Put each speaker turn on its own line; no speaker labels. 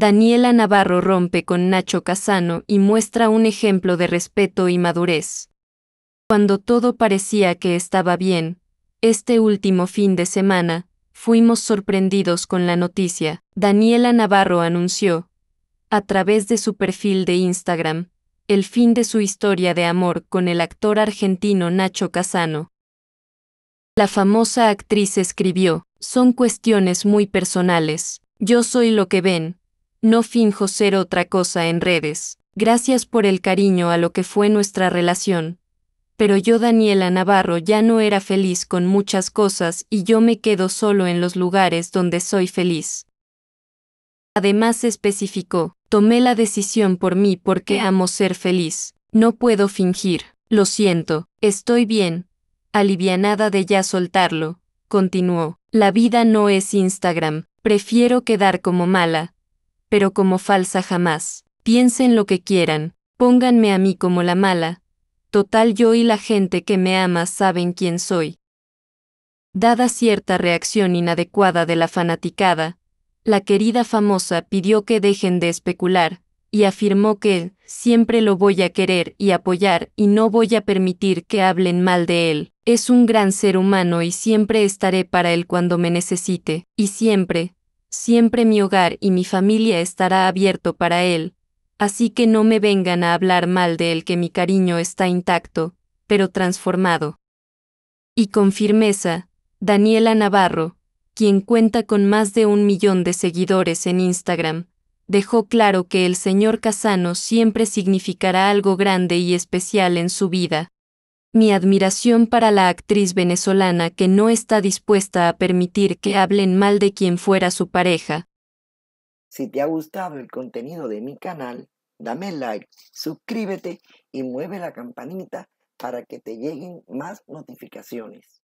Daniela Navarro rompe con Nacho Casano y muestra un ejemplo de respeto y madurez. Cuando todo parecía que estaba bien, este último fin de semana, fuimos sorprendidos con la noticia. Daniela Navarro anunció, a través de su perfil de Instagram, el fin de su historia de amor con el actor argentino Nacho Casano. La famosa actriz escribió, son cuestiones muy personales, yo soy lo que ven, no finjo ser otra cosa en redes. Gracias por el cariño a lo que fue nuestra relación. Pero yo Daniela Navarro ya no era feliz con muchas cosas y yo me quedo solo en los lugares donde soy feliz. Además especificó, tomé la decisión por mí porque amo ser feliz. No puedo fingir. Lo siento, estoy bien. Alivianada de ya soltarlo, continuó. La vida no es Instagram. Prefiero quedar como mala, pero como falsa jamás. Piensen lo que quieran, pónganme a mí como la mala. Total yo y la gente que me ama saben quién soy. Dada cierta reacción inadecuada de la fanaticada, la querida famosa pidió que dejen de especular, y afirmó que, siempre lo voy a querer y apoyar y no voy a permitir que hablen mal de él. Es un gran ser humano y siempre estaré para él cuando me necesite, y siempre, siempre mi hogar y mi familia estará abierto para él, así que no me vengan a hablar mal de él que mi cariño está intacto, pero transformado. Y con firmeza, Daniela Navarro, quien cuenta con más de un millón de seguidores en Instagram, dejó claro que el señor Casano siempre significará algo grande y especial en su vida. Mi admiración para la actriz venezolana que no está dispuesta a permitir que hablen mal de quien fuera su pareja. Si te ha gustado el contenido de mi canal, dame like, suscríbete y mueve la campanita para que te lleguen más notificaciones.